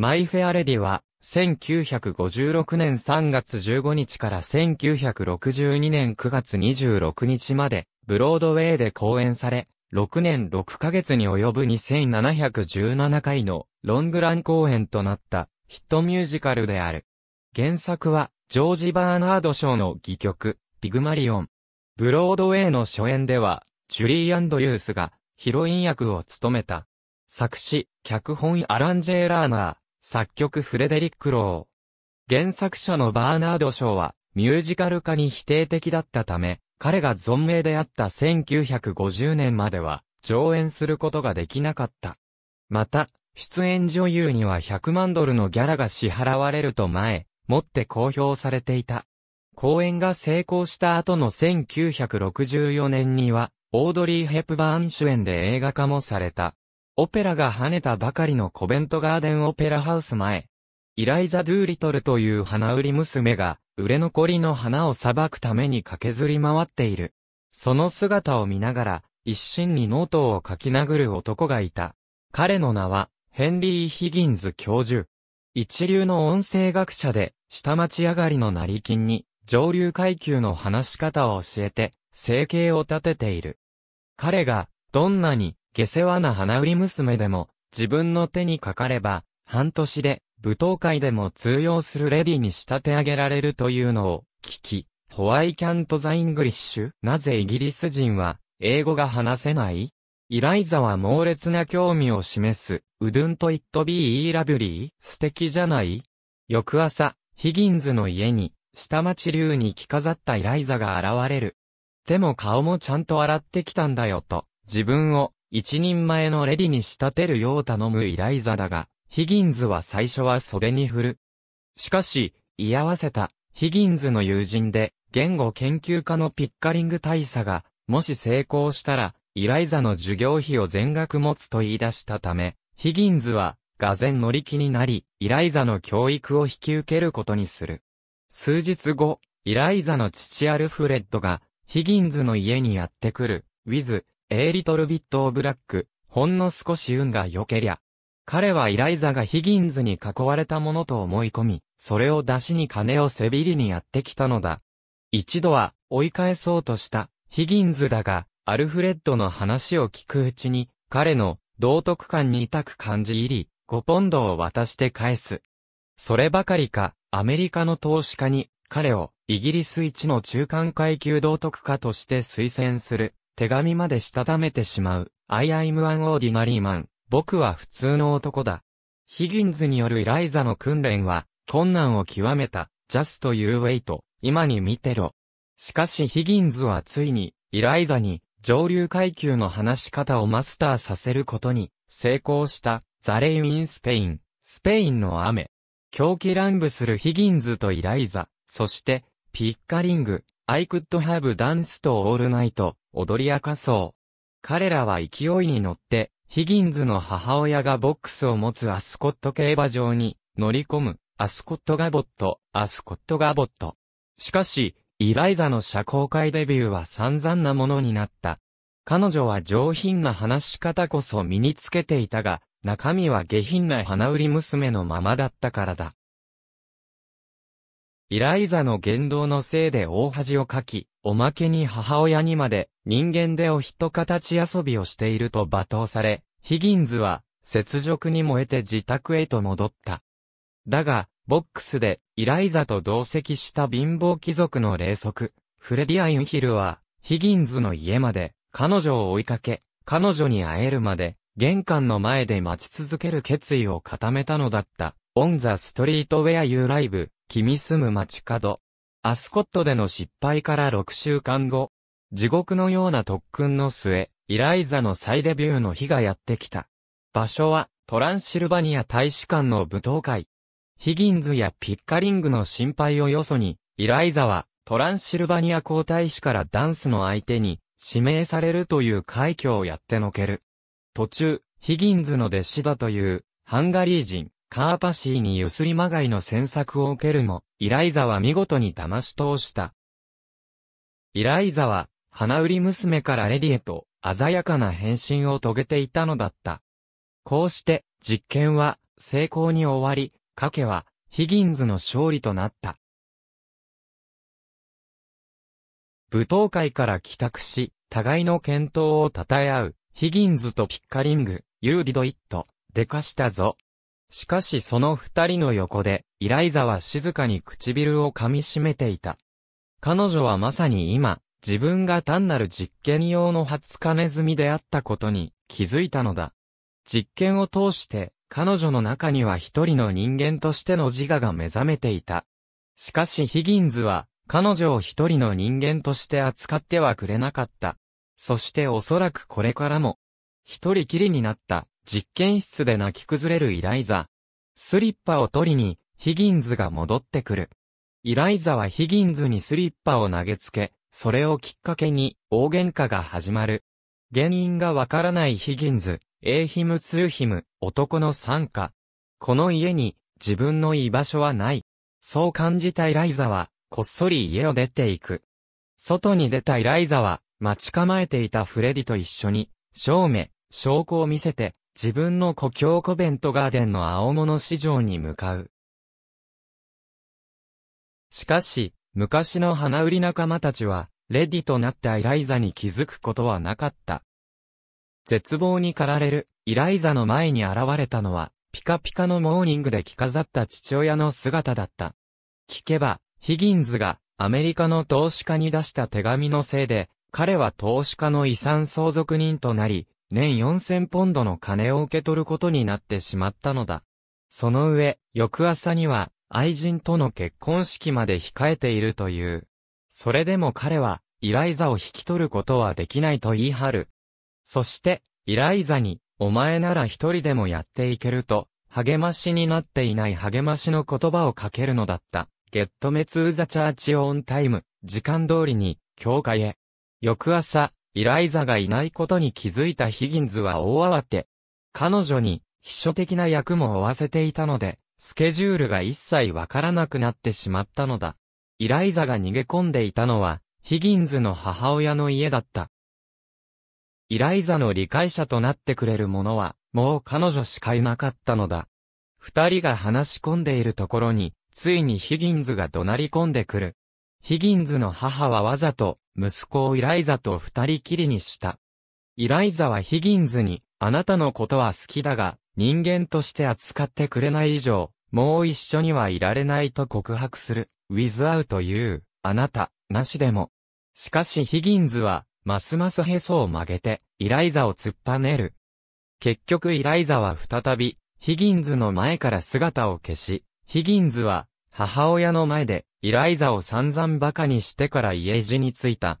マイ・フェア・レディは、1956年3月15日から1962年9月26日まで、ブロードウェイで公演され、6年6ヶ月に及ぶ2717回のロングラン公演となったヒットミュージカルである。原作は、ジョージ・バーナード賞の戯曲、ピグマリオン。ブロードウェイの初演では、ジュリー・アンドリュースがヒロイン役を務めた。作詞、脚本アラン・ジェーラーナー、作曲フレデリック・ロー。原作者のバーナード・ショーは、ミュージカル化に否定的だったため、彼が存命であった1950年までは、上演することができなかった。また、出演女優には100万ドルのギャラが支払われると前、もって公表されていた。公演が成功した後の1964年には、オードリー・ヘプバーン主演で映画化もされた。オペラが跳ねたばかりのコベントガーデンオペラハウス前。イライザ・ドゥーリトルという花売り娘が、売れ残りの花を裁くために駆けずり回っている。その姿を見ながら、一心にノートを書き殴る男がいた。彼の名は、ヘンリー・ヒギンズ教授。一流の音声学者で、下町上がりの成金に、上流階級の話し方を教えて、生計を立てている。彼が、どんなに、下世話な花売り娘でも、自分の手にかかれば、半年で、舞踏会でも通用するレディに仕立て上げられるというのを、聞き、ホワイキャントザイングリッシュなぜイギリス人は、英語が話せないイライザは猛烈な興味を示す、うどんとイットビーイーラブリー素敵じゃない翌朝、ヒギンズの家に、下町流に着飾ったイライザが現れる。でも顔もちゃんと洗ってきたんだよと、自分を一人前のレディに仕立てるよう頼むイライザだが、ヒギンズは最初は袖に振る。しかし、居合わせた、ヒギンズの友人で、言語研究家のピッカリング大佐が、もし成功したら、イライザの授業費を全額持つと言い出したため、ヒギンズは、がぜ乗り気になり、イライザの教育を引き受けることにする。数日後、イライザの父アルフレッドが、ヒギンズの家にやってくる、ウィズ、A Little Bit of Black、ほんの少し運が良けりゃ。彼はイライザがヒギンズに囲われたものと思い込み、それを出しに金を背びりにやってきたのだ。一度は追い返そうとしたヒギンズだが、アルフレッドの話を聞くうちに、彼の道徳感に痛く感じ入り、5ポンドを渡して返す。そればかりか、アメリカの投資家に彼をイギリス一の中間階級道徳家として推薦する手紙までしたためてしまう。I am an ordinary man. 僕は普通の男だ。ヒギンズによるイライザの訓練は、困難を極めた。just you wait. 今に見てろ。しかしヒギンズはついに、イライザに、上流階級の話し方をマスターさせることに、成功した、ザレイウィン・スペイン、スペインの雨。狂気乱舞するヒギンズとイライザ、そして、ピッカリング、I could have danced all night, 踊り明かそう。彼らは勢いに乗って、ヒギンズの母親がボックスを持つアスコット競馬場に乗り込む、アスコットガボット、アスコットガボット。しかし、イライザの社交界デビューは散々なものになった。彼女は上品な話し方こそ身につけていたが、中身は下品な花売り娘のままだったからだ。イライザの言動のせいで大恥をかき、おまけに母親にまで人間でお人形遊びをしていると罵倒され、ヒギンズは雪辱に燃えて自宅へと戻った。だが、ボックスでイライザと同席した貧乏貴族の霊則、フレディア・インヒルは、ヒギンズの家まで彼女を追いかけ、彼女に会えるまで玄関の前で待ち続ける決意を固めたのだった。オンザストリートウェアユーライブ、君住む街角。アスコットでの失敗から6週間後、地獄のような特訓の末、イライザの再デビューの日がやってきた。場所は、トランシルバニア大使館の舞踏会。ヒギンズやピッカリングの心配をよそに、イライザは、トランシルバニア皇太子からダンスの相手に、指名されるという快挙をやってのける。途中、ヒギンズの弟子だという、ハンガリー人、カーパシーにゆすりまがいの詮索を受けるも、イライザは見事に騙し通した。イライザは、花売り娘からレディへと、鮮やかな変身を遂げていたのだった。こうして、実験は、成功に終わり、賭けは、ヒギンズの勝利となった。舞踏会から帰宅し、互いの健闘を称え合う、ヒギンズとピッカリング、ユーディドイット、でかしたぞ。しかしその二人の横で、イライザは静かに唇を噛み締めていた。彼女はまさに今、自分が単なる実験用の初金ネズミであったことに気づいたのだ。実験を通して、彼女の中には一人の人間としての自我が目覚めていた。しかしヒギンズは、彼女を一人の人間として扱ってはくれなかった。そしておそらくこれからも、一人きりになった実験室で泣き崩れるイライザ。スリッパを取りに、ヒギンズが戻ってくる。イライザはヒギンズにスリッパを投げつけ、それをきっかけに、大喧嘩が始まる。原因がわからないヒギンズ、エーヒムツーヒム、男の参加。この家に、自分の居場所はない。そう感じたイライザは、こっそり家を出ていく。外に出たイライザは、待ち構えていたフレディと一緒に、正目、証拠を見せて、自分の故郷コベントガーデンの青物市場に向かう。しかし、昔の花売り仲間たちは、レディとなったイライザに気づくことはなかった。絶望に駆られる、イライザの前に現れたのは、ピカピカのモーニングで着飾った父親の姿だった。聞けば、ヒギンズが、アメリカの投資家に出した手紙のせいで、彼は投資家の遺産相続人となり、年4000ポンドの金を受け取ることになってしまったのだ。その上、翌朝には、愛人との結婚式まで控えているという。それでも彼は、イライザを引き取ることはできないと言い張る。そして、イライザに、お前なら一人でもやっていけると、励ましになっていない励ましの言葉をかけるのだった。ゲットメツーザチャーチオンタイム、時間通りに、教会へ。翌朝、イライザがいないことに気づいたヒギンズは大慌て。彼女に、秘書的な役も負わせていたので、スケジュールが一切わからなくなってしまったのだ。イライザが逃げ込んでいたのは、ヒギンズの母親の家だった。イライザの理解者となってくれる者は、もう彼女しかいなかったのだ。二人が話し込んでいるところに、ついにヒギンズが怒鳴り込んでくる。ヒギンズの母はわざと、息子をイライザと二人きりにした。イライザはヒギンズに、あなたのことは好きだが、人間として扱ってくれない以上、もう一緒にはいられないと告白する。ウィズアウト言う、あなた、なしでも。しかしヒギンズは、ますますへそを曲げて、イライザを突っぱねる。結局イライザは再び、ヒギンズの前から姿を消し、ヒギンズは、母親の前で、イライザを散々馬鹿にしてから家路に着いた。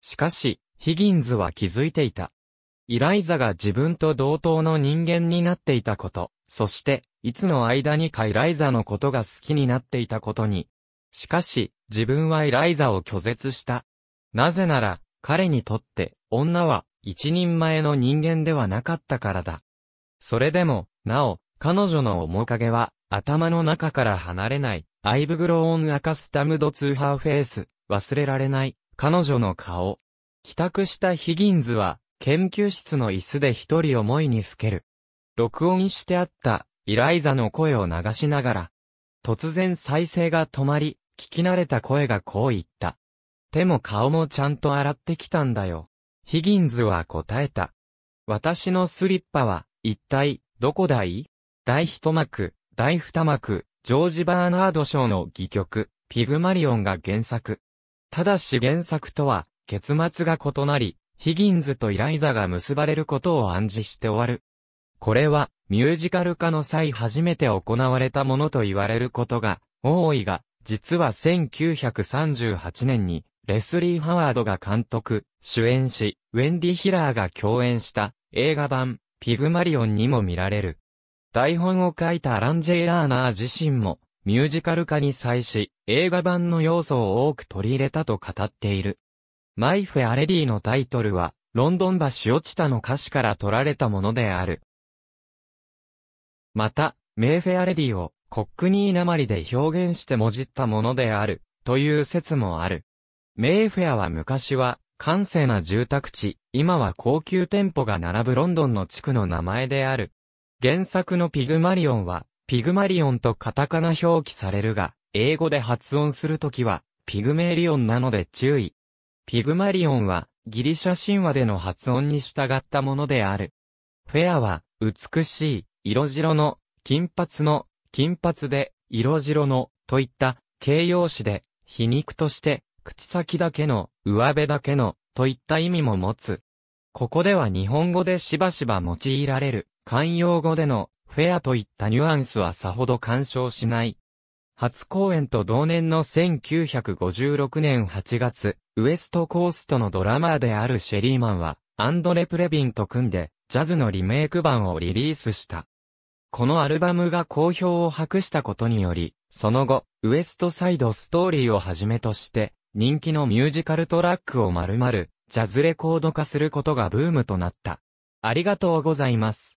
しかし、ヒギンズは気づいていた。イライザが自分と同等の人間になっていたこと、そして、いつの間にかイライザのことが好きになっていたことに。しかし、自分はイライザを拒絶した。なぜなら、彼にとって、女は、一人前の人間ではなかったからだ。それでも、なお、彼女の面影は、頭の中から離れない、アイブグローンアカスタムドツーハーフェイス、忘れられない、彼女の顔。帰宅したヒギンズは、研究室の椅子で一人思いにふける。録音してあった、イライザの声を流しながら、突然再生が止まり、聞き慣れた声がこう言った。手も顔もちゃんと洗ってきたんだよ。ヒギンズは答えた。私のスリッパは、一体、どこだい第一幕、第二幕、ジョージ・バーナード賞の戯曲、ピグマリオンが原作。ただし原作とは、結末が異なり、ヒギンズとイライザが結ばれることを暗示して終わる。これは、ミュージカル化の際初めて行われたものと言われることが、多いが、実は1938年に、レスリー・ハワードが監督、主演し、ウェンディ・ヒラーが共演した、映画版、ピグマリオンにも見られる。台本を書いたランジェイ・ラーナー自身も、ミュージカル化に際し、映画版の要素を多く取り入れたと語っている。マイフェ・アレディのタイトルは、ロンドン橋落ちたの歌詞から取られたものである。また、メーフェ・アレディを、コックニーなまりで表現してもじったものである、という説もある。メーフェアは昔は、閑静な住宅地、今は高級店舗が並ぶロンドンの地区の名前である。原作のピグマリオンは、ピグマリオンとカタカナ表記されるが、英語で発音するときは、ピグメリオンなので注意。ピグマリオンは、ギリシャ神話での発音に従ったものである。フェアは、美しい、色白の、金髪の、金髪で、色白の、といった、形容詞で、皮肉として、口先だけの、上辺だけの、といった意味も持つ。ここでは日本語でしばしば用いられる、慣用語でのフェアといったニュアンスはさほど干渉しない。初公演と同年の1956年8月、ウエストコーストのドラマーであるシェリーマンは、アンドレ・プレビンと組んで、ジャズのリメイク版をリリースした。このアルバムが好評を博したことにより、その後、ウエストサイドストーリーをはじめとして、人気のミュージカルトラックを丸々、ジャズレコード化することがブームとなった。ありがとうございます。